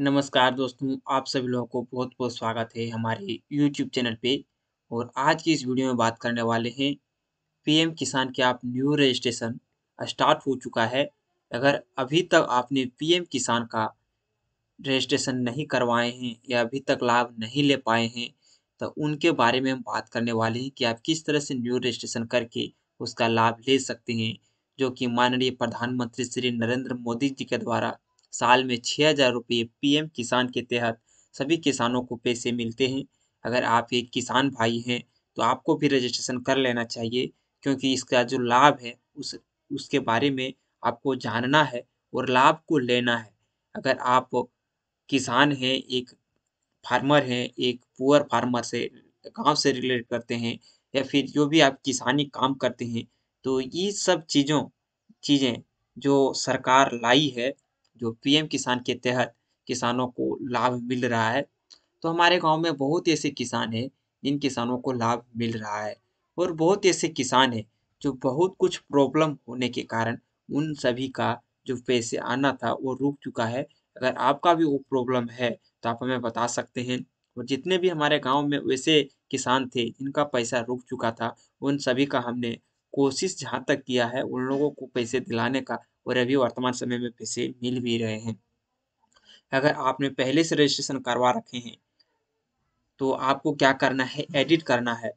नमस्कार दोस्तों आप सभी लोगों को बहुत बहुत स्वागत है हमारे YouTube चैनल पे और आज की इस वीडियो में बात करने वाले हैं पीएम किसान के आप न्यू रजिस्ट्रेशन स्टार्ट हो चुका है अगर अभी तक आपने पीएम किसान का रजिस्ट्रेशन नहीं करवाए हैं या अभी तक लाभ नहीं ले पाए हैं तो उनके बारे में हम बात करने वाले हैं कि आप किस तरह से न्यू रजिस्ट्रेशन करके उसका लाभ ले सकते हैं जो कि माननीय प्रधानमंत्री श्री नरेंद्र मोदी जी के द्वारा साल में छः हज़ार रुपये पी किसान के तहत सभी किसानों को पैसे मिलते हैं अगर आप एक किसान भाई हैं तो आपको भी रजिस्ट्रेशन कर लेना चाहिए क्योंकि इसका जो लाभ है उस उसके बारे में आपको जानना है और लाभ को लेना है अगर आप किसान हैं एक फार्मर हैं एक पुअर फार्मर से गांव से रिलेट करते हैं या फिर जो भी आप किसानी काम करते हैं तो ये सब चीज़ों चीज़ें जो सरकार लाई है जो पीएम किसान के तहत किसानों को लाभ मिल रहा है तो हमारे गांव में बहुत ऐसे किसान हैं जिन किसानों को लाभ मिल रहा है और बहुत ऐसे किसान हैं जो बहुत कुछ प्रॉब्लम होने के कारण उन सभी का जो पैसे आना था वो रुक चुका है अगर आपका भी वो प्रॉब्लम है तो आप हमें बता सकते हैं और जितने भी हमारे गांव में वैसे किसान थे जिनका पैसा रुक चुका था उन सभी का हमने कोशिश जहाँ तक किया है उन लोगों को पैसे दिलाने का और अभी वर्तमान समय में पैसे मिल भी रहे हैं अगर आपने पहले से रजिस्ट्रेशन करवा रखे हैं तो आपको क्या करना है एडिट करना है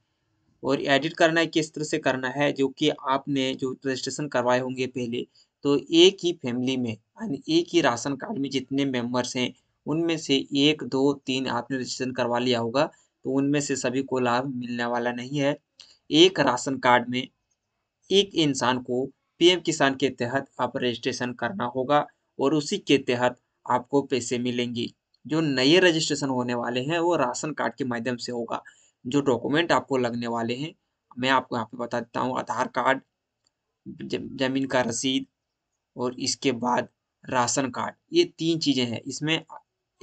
और एडिट करना है किस तरह से करना है जो कि आपने जो रजिस्ट्रेशन करवाए होंगे पहले तो एक ही फैमिली में यानी एक ही राशन कार्ड में जितने मेंबर्स हैं उनमें से एक दो तीन आपने रजिस्ट्रेशन करवा लिया होगा तो उनमें से सभी को लाभ मिलने वाला नहीं है एक राशन कार्ड में एक इंसान को पीएम किसान के तहत आप रजिस्ट्रेशन करना होगा और उसी के तहत आपको पैसे मिलेंगे जो नए रजिस्ट्रेशन होने वाले हैं वो राशन कार्ड के माध्यम से होगा जो डॉक्यूमेंट आपको लगने वाले हैं मैं आपको यहाँ पे बता देता हूँ आधार कार्ड जमीन का रसीद और इसके बाद राशन कार्ड ये तीन चीज़ें हैं इसमें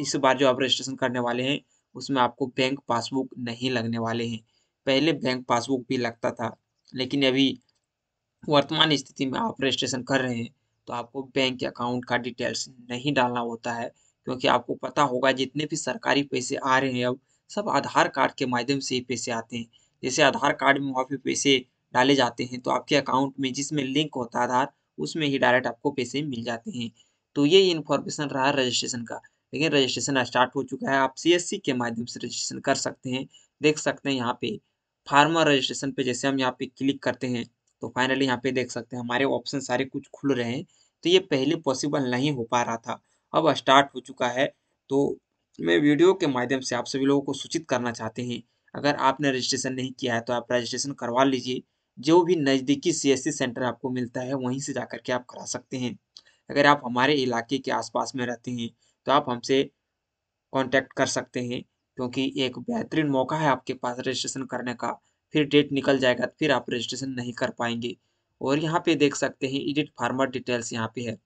इस बार जो आप रजिस्ट्रेशन करने वाले हैं उसमें आपको बैंक पासबुक नहीं लगने वाले हैं पहले बैंक पासबुक भी लगता था लेकिन अभी वर्तमान स्थिति में आप रजिस्ट्रेशन कर रहे हैं तो आपको बैंक अकाउंट का डिटेल्स नहीं डालना होता है क्योंकि आपको पता होगा जितने भी सरकारी पैसे आ रहे हैं अब सब आधार कार्ड के माध्यम से ही पैसे आते हैं जैसे आधार कार्ड में वहाँ पे पैसे डाले जाते हैं तो आपके अकाउंट में जिसमें लिंक होता है आधार उसमें ही डायरेक्ट आपको पैसे मिल जाते हैं तो ये इन्फॉर्मेशन रहा रजिस्ट्रेशन का लेकिन रजिस्ट्रेशन स्टार्ट हो चुका है आप सी के माध्यम से रजिस्ट्रेशन कर सकते हैं देख सकते हैं यहाँ पे फार्मर रजिस्ट्रेशन पे जैसे हम यहाँ पे क्लिक करते हैं तो फाइनली यहाँ पे देख सकते हैं हमारे ऑप्शन सारे कुछ खुल रहे हैं तो ये पहले पॉसिबल नहीं हो पा रहा था अब स्टार्ट हो चुका है तो मैं वीडियो के माध्यम से आप सभी लोगों को सूचित करना चाहते हैं अगर आपने रजिस्ट्रेशन नहीं किया है तो आप रजिस्ट्रेशन करवा लीजिए जो भी नज़दीकी सी सेंटर आपको मिलता है वहीं से जा के आप करा सकते हैं अगर आप हमारे इलाके के आसपास में रहते हैं तो आप हमसे कॉन्टैक्ट कर सकते हैं क्योंकि एक बेहतरीन मौका है आपके पास रजिस्ट्रेशन करने का फिर डेट निकल जाएगा फिर आप रजिस्ट्रेशन नहीं कर पाएंगे और यहाँ पे देख सकते हैं एडिट फार्मर डिटेल्स यहाँ पे है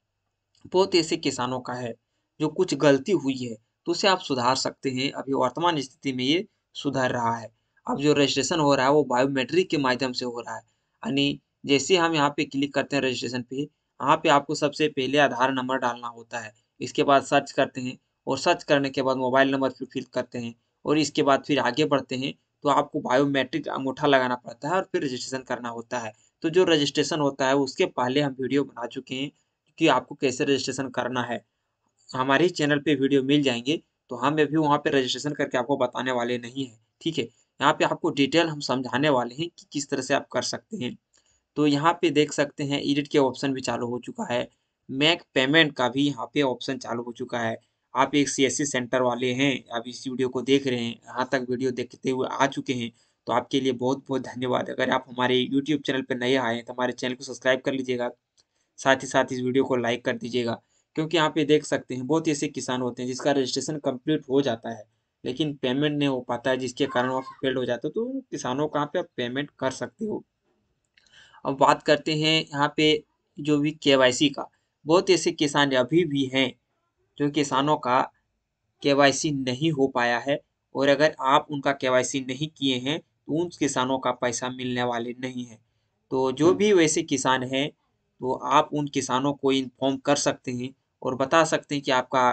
बहुत ऐसे किसानों का है जो कुछ गलती हुई है तो उसे आप सुधार सकते हैं अभी वर्तमान स्थिति में ये सुधर रहा है अब जो रजिस्ट्रेशन हो रहा है वो बायोमेट्रिक के माध्यम से हो रहा है यानी जैसे हम यहाँ पे क्लिक करते हैं रजिस्ट्रेशन पे यहाँ पे आपको सबसे पहले आधार नंबर डालना होता है इसके बाद सर्च करते हैं और सर्च करने के बाद मोबाइल नंबर फिल करते हैं और इसके बाद फिर आगे बढ़ते हैं तो आपको बायोमेट्रिक अंगूठा लगाना पड़ता है और फिर रजिस्ट्रेशन करना होता है तो जो रजिस्ट्रेशन होता है उसके पहले हम वीडियो बना चुके हैं कि आपको कैसे रजिस्ट्रेशन करना है हमारे चैनल पे वीडियो मिल जाएंगे तो हम अभी वहाँ पे रजिस्ट्रेशन करके आपको बताने वाले नहीं है ठीक है यहाँ पे आपको डिटेल हम समझाने वाले हैं कि किस तरह से आप कर सकते हैं तो यहाँ पे देख सकते हैं एडिट के ऑप्शन भी चालू हो चुका है मैक पेमेंट का भी यहाँ पे ऑप्शन चालू हो चुका है आप एक सी सेंटर वाले हैं आप इस वीडियो को देख रहे हैं यहाँ तक वीडियो देखते हुए आ चुके हैं तो आपके लिए बहुत बहुत धन्यवाद अगर आप हमारे यूट्यूब चैनल पर नए आए हैं तो हमारे चैनल को सब्सक्राइब कर लीजिएगा साथ ही साथ इस वीडियो को लाइक कर दीजिएगा क्योंकि यहाँ पे देख सकते हैं बहुत ऐसे किसान होते हैं जिसका रजिस्ट्रेशन कंप्लीट हो जाता है लेकिन पेमेंट नहीं हो पाता है जिसके कारण वहाँ फेल हो जाता है तो किसानों का यहाँ पे आप पेमेंट कर सकते हो अब बात करते हैं यहाँ पे जो भी के का बहुत ऐसे किसान अभी भी हैं जो किसानों का के नहीं हो पाया है और अगर आप उनका के नहीं किए हैं तो उन किसानों का पैसा मिलने वाले नहीं है तो जो हम्म। भी वैसे किसान हैं तो आप उन किसानों को इन्फॉर्म कर सकते हैं और बता सकते हैं कि आपका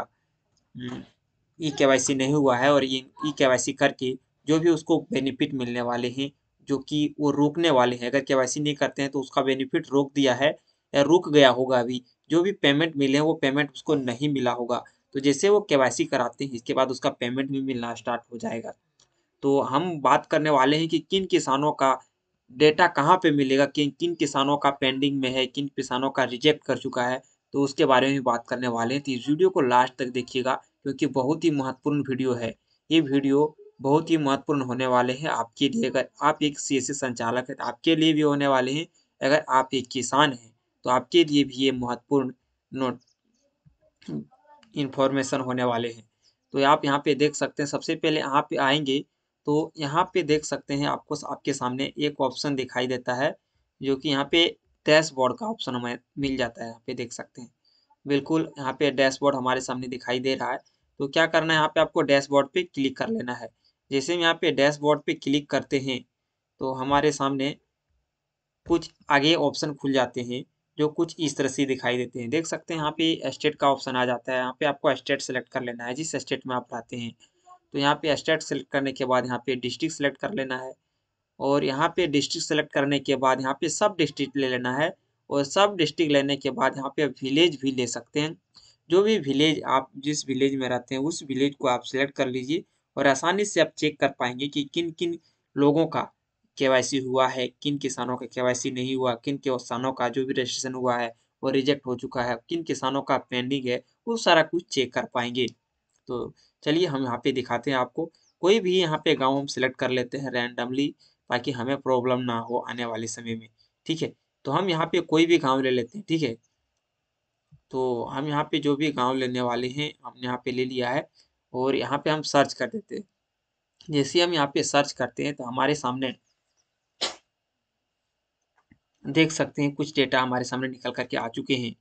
ई हम्म, के नहीं हुआ है और ये ई के करके जो भी उसको बेनिफिट मिलने वाले हैं जो कि वो रोकने वाले हैं अगर के नहीं करते हैं तो उसका बेनिफिट रोक दिया है या रुक गया होगा अभी जो भी पेमेंट मिले हैं वो पेमेंट उसको नहीं मिला होगा तो जैसे वो के कराते हैं इसके बाद उसका पेमेंट भी मिलना स्टार्ट हो जाएगा तो हम बात करने वाले हैं कि किन किसानों का डेटा कहाँ पे मिलेगा किन किन किसानों का पेंडिंग में है किन किसानों का रिजेक्ट कर चुका है तो उसके बारे में बात करने वाले हैं तो इस वीडियो को लास्ट तक देखिएगा क्योंकि बहुत ही महत्वपूर्ण वीडियो है ये वीडियो बहुत ही महत्वपूर्ण होने वाले हैं आपके लिए अगर आप एक सी e संचालक है तो आपके लिए भी होने वाले हैं अगर आप एक किसान हैं तो आपके लिए भी ये महत्वपूर्ण नोट इन्फॉर्मेशन हम्म, होने वाले हैं तो आप यहाँ पे देख सकते हैं सबसे पहले यहाँ पे आएंगे तो यहाँ पे देख सकते हैं आपको आपके सामने एक ऑप्शन दिखाई देता है जो कि यहाँ पे डैशबोर्ड का ऑप्शन हमें मिल जाता है यहाँ पे देख सकते हैं बिल्कुल यहाँ पे डैशबोर्ड हमारे सामने दिखाई दे रहा है तो क्या करना है यहाँ पे आपको डैशबोर्ड पे क्लिक कर लेना है जैसे हम यहाँ पे डैशबोर्ड पे क्लिक करते हैं तो हमारे सामने कुछ आगे ऑप्शन खुल जाते हैं जो कुछ इस तरह से दिखाई देते हैं देख सकते हैं यहाँ पे एस्टेट का ऑप्शन आ जाता है यहाँ पे आपको एस्टेट सेलेक्ट कर लेना है जिस एस्टेट में आप रहते हैं तो यहाँ पे एस्टेट सेलेक्ट करने के बाद यहाँ पे डिस्ट्रिक्ट सेलेक्ट कर लेना है और यहाँ पे डिस्ट्रिक्ट सेलेक्ट करने के बाद यहाँ पे सब डिस्ट्रिक्ट ले लेना है और सब डिस्ट्रिक्ट लेने के बाद यहाँ पे विलेज भी ले सकते हैं जो भी विलेज आप जिस विलेज में रहते हैं उस विलेज को आप सिलेक्ट कर लीजिए और आसानी से आप चेक कर पाएंगे कि किन किन लोगों का केवाईसी हुआ है किन किसानों का केवाईसी नहीं हुआ किन किसानों का जो भी रजिस्ट्रेशन हुआ है वो रिजेक्ट हो चुका है किन किसानों का पेंडिंग है वो सारा कुछ चेक कर पाएंगे तो चलिए हम यहाँ पे दिखाते हैं आपको कोई भी यहाँ पे गांव हम सिलेक्ट कर लेते हैं रैंडमली ताकि हमें प्रॉब्लम ना हो आने वाले समय में ठीक है तो हम यहाँ पे कोई भी गांव ले लेते हैं ठीक है तो हम यहाँ पे जो भी गांव लेने वाले हैं हमने यहाँ पे ले लिया है और यहाँ पे हम सर्च कर देते हैं जैसे हम यहाँ पे सर्च करते हैं तो हमारे सामने देख सकते हैं कुछ डेटा हमारे सामने निकल करके आ चुके हैं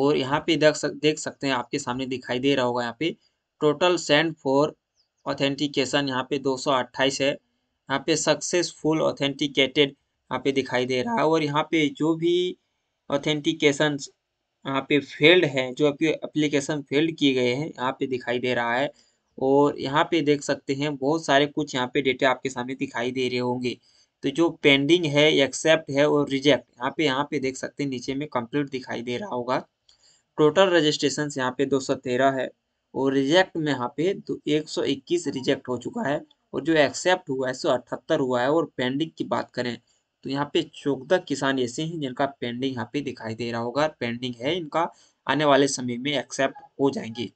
और यहाँ पे देख सक, देख सकते हैं आपके सामने दिखाई दे रहा होगा यहाँ पे टोटल सेंड फॉर ऑथेंटिकेशन यहाँ पे 228 है यहाँ पे सक्सेसफुल ऑथेंटिकेटेड यहाँ पे दिखाई दे रहा है और यहाँ पे जो भी ऑथेंटिकेशन यहाँ पे फेल्ड है जो आपके फेल्ड किए गए हैं यहाँ पे दिखाई दे रहा है और यहाँ पे देख सकते हैं बहुत सारे कुछ यहाँ पे डेटा आपके सामने दिखाई दे रहे होंगे तो जो पेंडिंग है एक्सेप्ट है और रिजेक्ट यहाँ पे यहाँ पे देख सकते हैं नीचे में कंप्लीट दिखाई दे रहा होगा टोटल रजिस्ट्रेशन यहाँ पे 213 है और रिजेक्ट में यहाँ पे तो 121 रिजेक्ट हो चुका है और जो एक्सेप्ट हुआ है सौ अठहत्तर हुआ है और पेंडिंग की बात करें तो यहाँ पे चौदह किसान ऐसे हैं जिनका पेंडिंग यहाँ पे दिखाई दे रहा होगा पेंडिंग है इनका आने वाले समय में एक्सेप्ट हो जाएंगे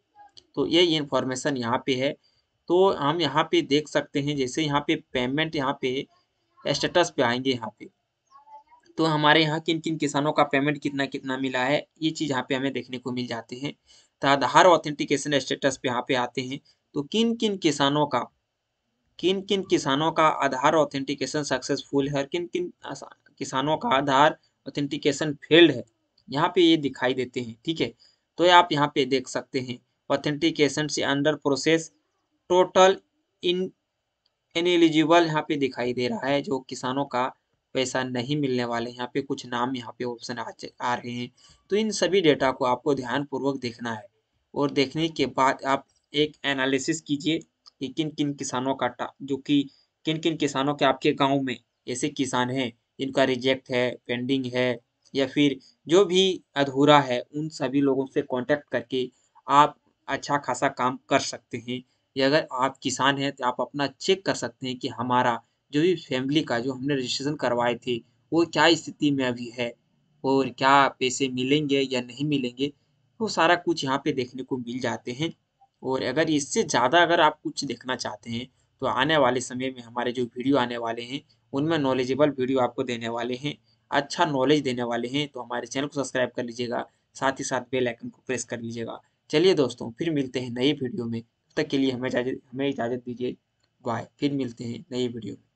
तो ये इन्फॉर्मेशन यहाँ पे है तो हम यहाँ पे देख सकते हैं जैसे यहाँ पे पेमेंट यहाँ पे स्टेटस पे आएंगे यहाँ पे तो हमारे यहाँ किन किन किसानों का पेमेंट कितना कितना मिला है ये चीज़ यहाँ पे हमें देखने को मिल जाते हैं तो आधार ऑथेंटिकेशन स्टेटस पे यहाँ पे आते हैं तो किन किन किसानों का किन किन किसानों का आधार ऑथेंटिकेशन सक्सेसफुल है किन किन किसानों का आधार ऑथेंटिकेशन फेल्ड है यहाँ पे ये दिखाई देते हैं ठीक है तो आप यहाँ पे देख सकते हैं ऑथेंटिकेशन से under process total in ineligible यहाँ पे दिखाई दे रहा है जो किसानों का पैसा नहीं मिलने वाले यहाँ पे कुछ नाम यहाँ पे ऑप्शन आ, रहे हैं तो इन सभी डेटा को आपको ध्यानपूर्वक देखना है और देखने के बाद आप एक एनालिसिस कीजिए कि किन किन किसानों का जो कि किन किन किसानों के आपके गांव में ऐसे किसान हैं जिनका रिजेक्ट है पेंडिंग है या फिर जो भी अधूरा है उन सभी लोगों से कॉन्टेक्ट करके आप अच्छा खासा काम कर सकते हैं या अगर आप किसान हैं तो आप अपना चेक कर सकते हैं कि हमारा जो भी फैमिली का जो हमने रजिस्ट्रेशन करवाए थे वो क्या स्थिति में अभी है और क्या पैसे मिलेंगे या नहीं मिलेंगे वो सारा कुछ यहाँ पे देखने को मिल जाते हैं और अगर इससे ज़्यादा अगर आप कुछ देखना चाहते हैं तो आने वाले समय में हमारे जो वीडियो आने वाले हैं उनमें नॉलेजेबल वीडियो आपको देने वाले हैं अच्छा नॉलेज देने वाले हैं तो हमारे चैनल को सब्सक्राइब कर लीजिएगा साथ ही साथ बेल आइकन को प्रेस कर लीजिएगा चलिए दोस्तों फिर मिलते हैं नई वीडियो में तक के लिए हमें इजाज़त हमें इजाज़त दीजिए बाय फिर मिलते हैं नई वीडियो में